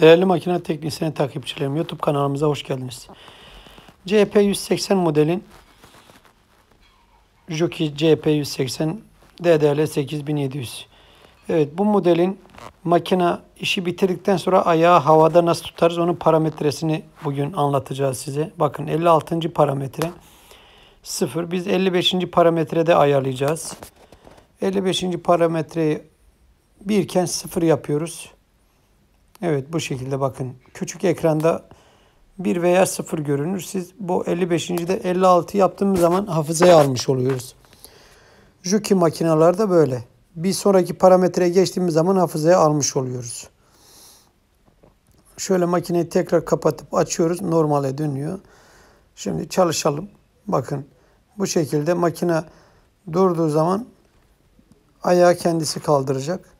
Değerli makine teknisyen takipçilerim, YouTube kanalımıza hoş geldiniz. CHP 180 modelin Jockey CHP 180 DDL 8700. Evet bu modelin makina işi bitirdikten sonra ayağı havada nasıl tutarız onun parametresini bugün anlatacağız size. Bakın 56. parametre 0. Biz 55. parametrede ayarlayacağız. 55. parametreyi 1 iken 0 yapıyoruz. Evet bu şekilde bakın. Küçük ekranda 1 veya 0 görünür. Siz bu 55. de 56 yaptığımız zaman hafızaya almış oluyoruz. Juki makinalarda böyle. Bir sonraki parametreye geçtiğimiz zaman hafızaya almış oluyoruz. Şöyle makineyi tekrar kapatıp açıyoruz. Normale dönüyor. Şimdi çalışalım. Bakın bu şekilde makine durduğu zaman ayağı kendisi kaldıracak.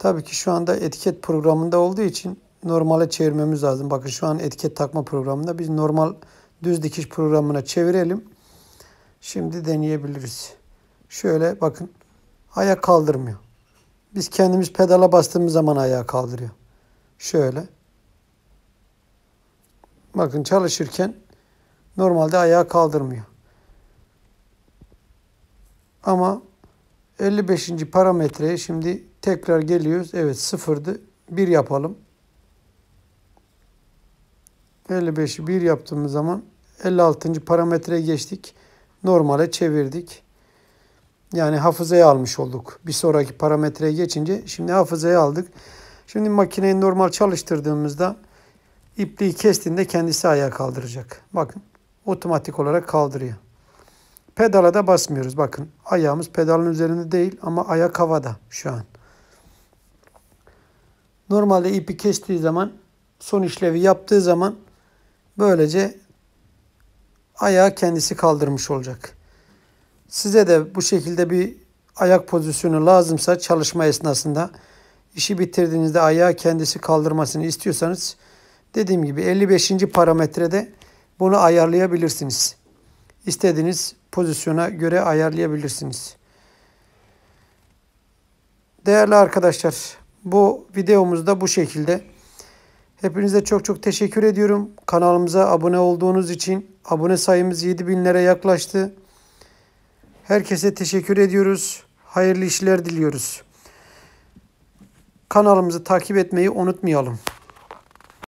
Tabii ki şu anda etiket programında olduğu için normale çevirmemiz lazım. Bakın şu an etiket takma programında biz normal düz dikiş programına çevirelim. Şimdi deneyebiliriz. Şöyle bakın ayağı kaldırmıyor. Biz kendimiz pedala bastığımız zaman ayağı kaldırıyor. Şöyle. Bakın çalışırken normalde ayağı kaldırmıyor. Ama 55. parametreyi şimdi Tekrar geliyoruz. Evet sıfırdı. Bir yapalım. 55'i bir yaptığımız zaman 56. parametreye geçtik. Normale çevirdik. Yani hafızaya almış olduk. Bir sonraki parametreye geçince şimdi hafızaya aldık. Şimdi makineyi normal çalıştırdığımızda ipliği kestiğinde kendisi ayağa kaldıracak. Bakın otomatik olarak kaldırıyor. Pedala da basmıyoruz bakın. Ayağımız pedalın üzerinde değil ama ayak havada şu an. Normalde ipi kestiği zaman son işlevi yaptığı zaman böylece ayağı kendisi kaldırmış olacak. Size de bu şekilde bir ayak pozisyonu lazımsa çalışma esnasında işi bitirdiğinizde ayağı kendisi kaldırmasını istiyorsanız dediğim gibi 55. parametrede bunu ayarlayabilirsiniz. İstediğiniz pozisyona göre ayarlayabilirsiniz. Değerli arkadaşlar bu videomuz da bu şekilde. Hepinize çok çok teşekkür ediyorum. Kanalımıza abone olduğunuz için abone sayımız 7000'lere yaklaştı. Herkese teşekkür ediyoruz. Hayırlı işler diliyoruz. Kanalımızı takip etmeyi unutmayalım.